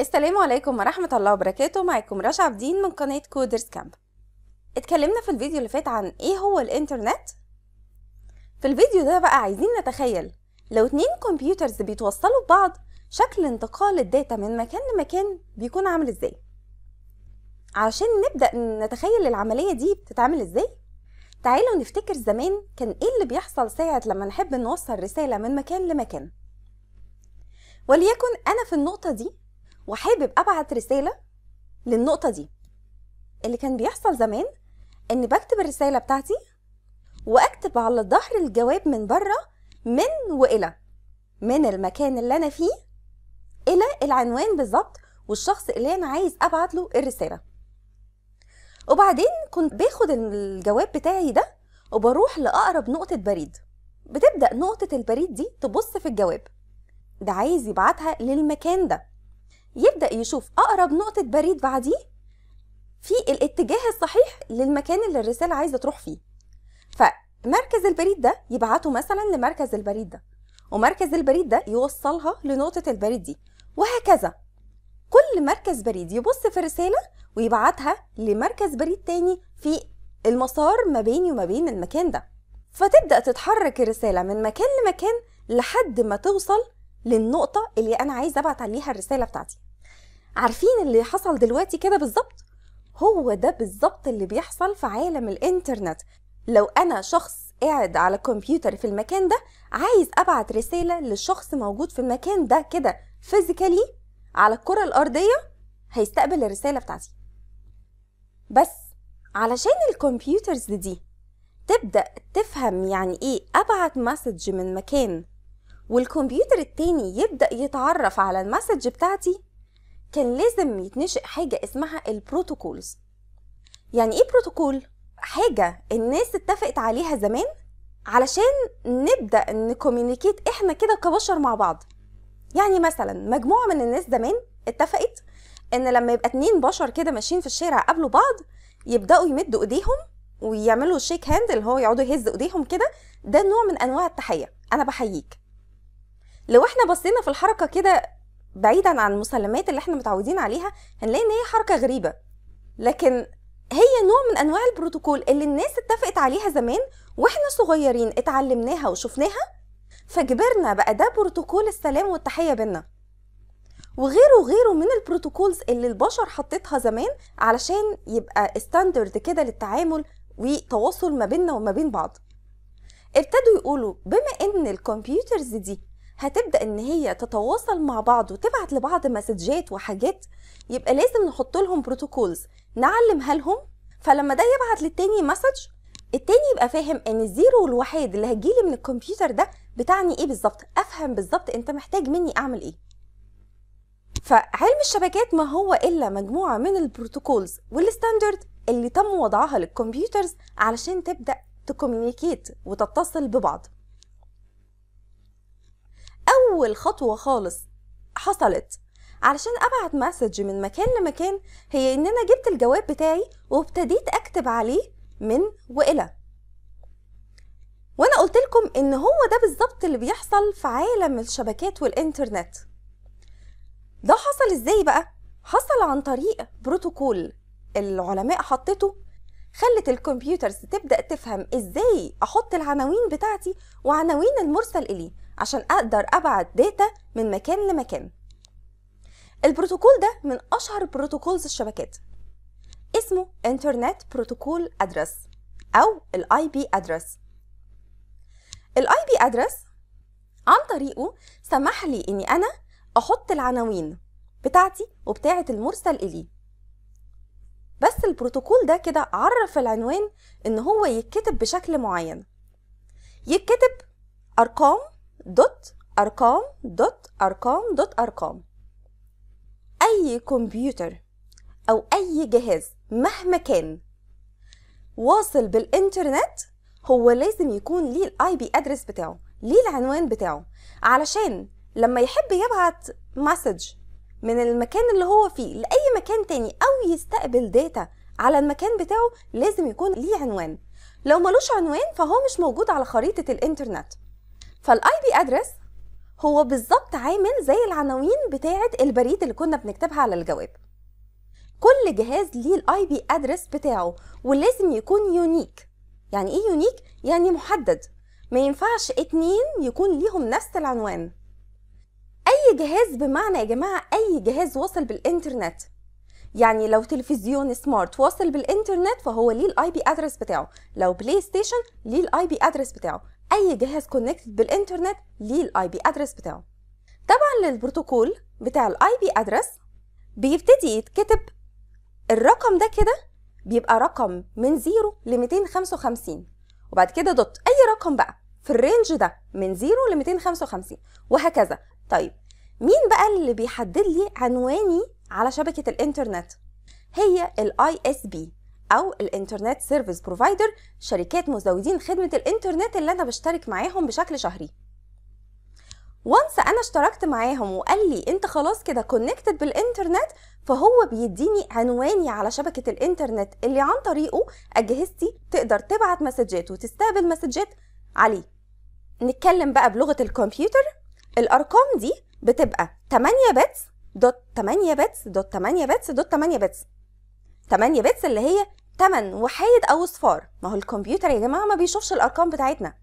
السلام عليكم ورحمة الله وبركاته معكم رشا عبدين من قناة كودرز كامب اتكلمنا في الفيديو اللي فات عن ايه هو الانترنت في الفيديو ده بقى عايزين نتخيل لو اتنين كمبيوترز بيتوصلوا ببعض شكل انتقال الداتا من مكان لمكان بيكون عامل ازاي عشان نبدأ نتخيل العملية دي بتتعمل ازاي تعالوا نفتكر زمان كان ايه اللي بيحصل ساعة لما نحب نوصل رسالة من مكان لمكان وليكن أنا في النقطة دي وحابب ابعت رساله للنقطه دي اللي كان بيحصل زمان ان بكتب الرساله بتاعتي واكتب على ظهر الجواب من بره من والى من المكان اللي انا فيه الى العنوان بالظبط والشخص اللي انا عايز ابعت له الرساله وبعدين كنت باخد الجواب بتاعي ده وبروح لاقرب نقطه بريد بتبدا نقطه البريد دي تبص في الجواب ده عايز يبعتها للمكان ده يبدا يشوف اقرب نقطه بريد بعديه في الاتجاه الصحيح للمكان اللي الرساله عايزه تروح فيه فمركز البريد ده يبعته مثلا لمركز البريد ده ومركز البريد ده يوصلها لنقطه البريد دي وهكذا كل مركز بريد يبص في الرساله ويبعتها لمركز بريد تاني في المسار ما بيني وما بين المكان ده فتبدا تتحرك الرساله من مكان لمكان لحد ما توصل للنقطه اللي انا عايزه ابعت عليها الرساله بتاعتي عارفين اللي حصل دلوقتي كده بالظبط هو ده بالظبط اللي بيحصل في عالم الانترنت لو انا شخص قاعد على كمبيوتر في المكان ده عايز ابعت رساله لشخص موجود في المكان ده كده فيزيكالي على الكره الارضيه هيستقبل الرساله بتاعتي بس علشان الكمبيوترز دي تبدا تفهم يعني ايه ابعت مسج من مكان والكمبيوتر التاني يبدا يتعرف على المسج بتاعتي كان لازم يتنشئ حاجه اسمها البروتوكولز يعني ايه بروتوكول حاجه الناس اتفقت عليها زمان علشان نبدا نكوميونيكيت احنا كده كبشر مع بعض يعني مثلا مجموعه من الناس زمان اتفقت ان لما يبقى اتنين بشر كده ماشيين في الشارع قابلوا بعض يبداوا يمدوا ايديهم ويعملوا شيك هاند اللي هو يقعدوا يهزوا ايديهم كده ده نوع من انواع التحيه انا بحييك لو احنا بصينا في الحركه كده بعيدا عن المسلمات اللي احنا متعودين عليها هنلاقي ان هي حركه غريبه لكن هي نوع من انواع البروتوكول اللي الناس اتفقت عليها زمان واحنا صغيرين اتعلمناها وشفناها فجبرنا بقى ده بروتوكول السلام والتحيه بينا وغيره وغيره من البروتوكولز اللي البشر حطتها زمان علشان يبقى ستاندرد كده للتعامل وتواصل ما بيننا وما بين بعض ابتدوا يقولوا بما ان الكمبيوترز دي هتبدا ان هي تتواصل مع بعض وتبعت لبعض مسجات وحاجات يبقى لازم نحط لهم بروتوكولز نعلمها لهم فلما ده يبعت للتاني مسج التاني يبقى فاهم ان الزيرو الوحيد اللي هتجيلي من الكمبيوتر ده بتعني ايه بالظبط افهم بالظبط انت محتاج مني اعمل ايه فعلم الشبكات ما هو الا مجموعه من البروتوكولز والستاندرد اللي تم وضعها للكمبيوترز علشان تبدا تكومينيكيت وتتصل ببعض اول خطوه خالص حصلت علشان ابعت مسج من مكان لمكان هي ان انا جبت الجواب بتاعي وابتديت اكتب عليه من والى وانا قلت لكم ان هو ده بالظبط اللي بيحصل في عالم الشبكات والانترنت ده حصل ازاي بقى حصل عن طريق بروتوكول العلماء حطته خلت الكمبيوترز تبدا تفهم ازاي احط العناوين بتاعتي وعناوين المرسل اليه عشان أقدر أبعت داتا من مكان لمكان البروتوكول ده من أشهر بروتوكولز الشبكات اسمه انترنت بروتوكول ادرس أو الاي بي ادرس الاي بي ادرس عن طريقه سمح لي اني انا احط العناوين بتاعتي وبتاعه المرسل إلي بس البروتوكول ده كده عرف العنوان ان هو يتكتب بشكل معين يتكتب ارقام دوت أرقام دوت أرقام دوت أرقام أي كمبيوتر أو أي جهاز مهما كان واصل بالإنترنت هو لازم يكون ليه الاي بي ادرس بتاعه ليه العنوان بتاعه علشان لما يحب يبعت مسج من المكان اللي هو فيه لاي مكان تاني او يستقبل داتا على المكان بتاعه لازم يكون ليه عنوان لو ملوش عنوان فهو مش موجود على خريطه الانترنت فالاي بي ادرس هو بالظبط عامل زي العناوين بتاعه البريد اللي كنا بنكتبها على الجواب كل جهاز ليه الاي بي ادرس بتاعه ولازم يكون يونيك يعني ايه يونيك يعني محدد ما ينفعش اتنين يكون ليهم نفس العنوان اي جهاز بمعنى يا جماعه اي جهاز وصل بالانترنت يعني لو تلفزيون سمارت واصل بالانترنت فهو ليه الاي بي ادرس بتاعه لو بلاي ستيشن ليه الاي بي ادرس بتاعه اي جهاز كونكتد بالانترنت ليه الاي بي ادرس بتاعه طبعا للبروتوكول بتاع الاي بي ادرس بيبتدي يتكتب الرقم ده كده بيبقى رقم من 0 ل 255 وبعد كده دوت اي رقم بقى في الرينج ده من 0 ل 255 وهكذا طيب مين بقى اللي بيحدد لي عنواني على شبكه الانترنت هي الاي اس بي او الانترنت سيرفيس بروفايدر شركات مزودين خدمه الانترنت اللي انا بشترك معاهم بشكل شهري وانس انا اشتركت معاهم وقال لي انت خلاص كده كونكتد بالانترنت فهو بيديني عنواني على شبكه الانترنت اللي عن طريقه اجهزتي تقدر تبعت مسجات وتستقبل مسجات عليه نتكلم بقى بلغه الكمبيوتر الارقام دي بتبقى 8 بتس دوت 8 بتس دوت 8 بتس دوت 8 بتس 8 بتس اللي هي 8 وحايد او صفار ما هو الكمبيوتر يا جماعه ما بيشوفش الارقام بتاعتنا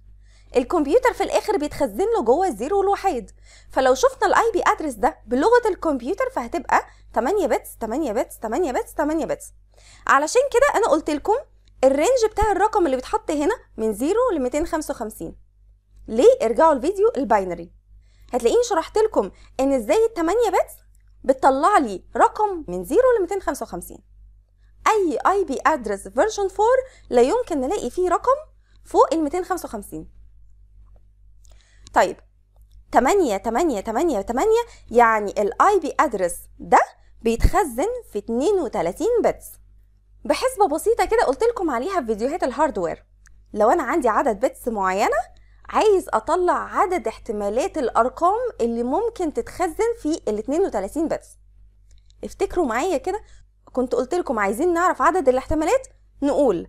الكمبيوتر في الاخر بيتخزن له جوه الزيرو والوحيد فلو شفنا الاي بي ادرس ده بلغه الكمبيوتر فهتبقى 8 بتس 8 بتس 8 بتس 8 بتس علشان كده انا قلت لكم الرينج بتاع الرقم اللي بيتحط هنا من 0 ل 255 ليه ارجعوا الفيديو الباينري هتلاقيني شرحت لكم ان ازاي ال 8 بتس بتطلع لي رقم من 0 ل 255 اي اي بي ادرس فيرجن 4 لا يمكن نلاقي فيه رقم فوق ال 255 طيب 8 8 8 8 يعني الاي بي ادرس ده بيتخزن في 32 بتس بحسبة بسيطة كده قلت لكم عليها في فيديوهات الهاردوير لو انا عندي عدد بتس معينة عايز اطلع عدد احتمالات الارقام اللي ممكن تتخزن في ال 32 بتس افتكروا معايا كده كنت قلت لكم عايزين نعرف عدد الاحتمالات نقول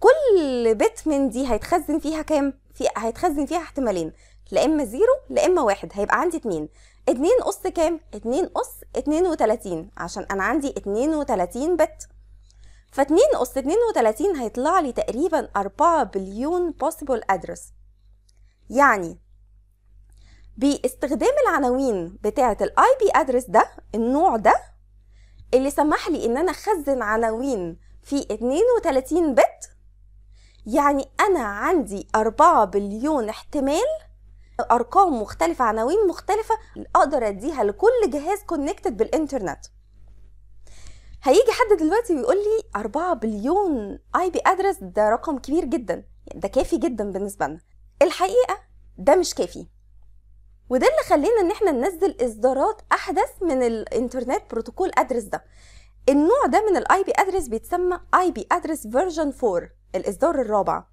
كل بت من دي هيتخزن فيها كام في هيتخزن فيها احتمالين لا اما زيرو لا اما واحد هيبقى عندي اتنين اتنين قص كام اتنين قص اتنين وتلاتين عشان انا عندي اتنين وتلاتين بت فاتنين قص اتنين وتلاتين هيطلع لي تقريبا اربعة بليون possible address يعني باستخدام العناوين بتاعة الاي بي ادرس ده النوع ده اللي سمح لي ان انا اخزن عناوين في 32 بت يعني انا عندي 4 بليون احتمال ارقام مختلفه عناوين مختلفه اقدر اديها لكل جهاز كونكتد بالانترنت هيجي حد دلوقتي ويقول لي 4 بليون اي بي ادرس ده رقم كبير جدا يعني ده كافي جدا بالنسبه لنا الحقيقه ده مش كافي وده اللي خلينا ان احنا ننزل اصدارات احدث من الانترنت بروتوكول ادرس ده النوع ده من الاي بي ادرس بيتسمى اي بي ادرس فيرجن 4 الاصدار الرابع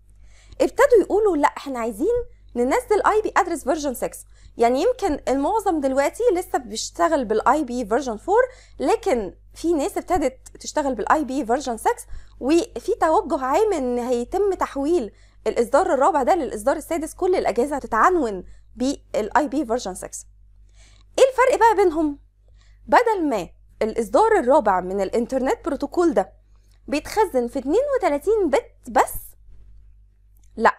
ابتدوا يقولوا لا احنا عايزين ننزل اي بي ادرس فيرجن 6 يعني يمكن المعظم دلوقتي لسه بيشتغل بالاي بي فيرجن 4 لكن في ناس ابتدت تشتغل بالاي بي فيرجن 6 وفي توجه عام ان هيتم تحويل الاصدار الرابع ده للاصدار السادس كل الاجهزه هتتعنون بالاي بي فيرجن 6 ايه الفرق بقى بينهم بدل ما الاصدار الرابع من الانترنت بروتوكول ده بيتخزن في 32 بت بس لا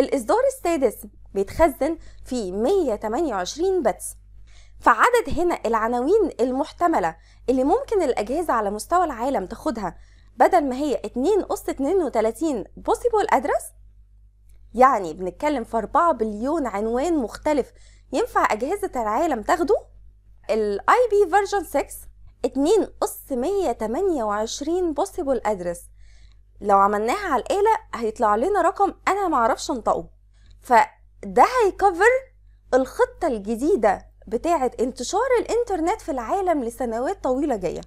الاصدار السادس بيتخزن في 128 بت فعدد هنا العناوين المحتملة اللي ممكن الأجهزة على مستوى العالم تاخدها بدل ما هي 2 أس 32 possible address يعني بنتكلم في 4 بليون عنوان مختلف ينفع أجهزة العالم تاخده الاي بي فيرجن 6 2 اس 128 بوسيبل ادرس لو عملناها على الآلة هيطلع لنا رقم أنا معرفش أنطقه فده هيكفر الخطة الجديدة بتاعة انتشار الإنترنت في العالم لسنوات طويلة جاية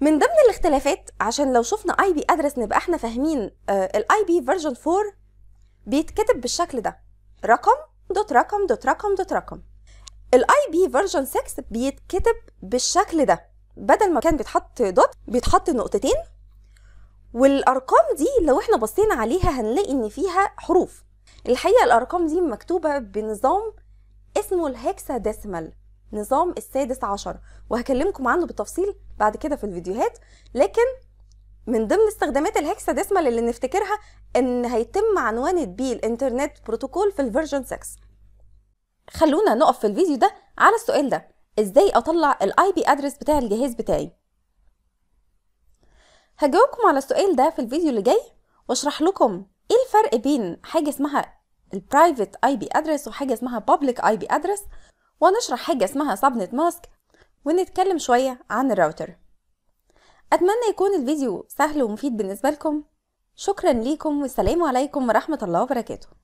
من ضمن الاختلافات عشان لو شفنا اي بي ادرس نبقى احنا فاهمين الاي بي فيرجن 4 بيتكتب بالشكل ده رقم دوت رقم دوت رقم دوت رقم الاي بي فيرجن 6 بيتكتب بالشكل ده بدل ما كان بيتحط دوت بيتحط نقطتين والارقام دي لو احنا بصينا عليها هنلاقي ان فيها حروف الحقيقه الارقام دي مكتوبه بنظام اسمه الهكسا ديسمال نظام السادس عشر وهكلمكم عنه بالتفصيل بعد كده في الفيديوهات لكن من ضمن استخدامات ديسما اللي نفتكرها ان هيتم عنوانة بيه الانترنت بروتوكول في الفيرجن 6 خلونا نقف في الفيديو ده على السؤال ده ازاي اطلع الاي بي ادرس بتاع الجهاز بتاعي هجاوبكم على السؤال ده في الفيديو اللي جاي واشرح لكم ايه الفرق بين حاجه اسمها البرايفت اي بي ادرس وحاجه اسمها بابليك اي بي ادرس ونشرح حاجه اسمها سبنت ماسك ونتكلم شويه عن الراوتر أتمنى يكون الفيديو سهل ومفيد بالنسبة لكم شكرا ليكم والسلام عليكم ورحمة الله وبركاته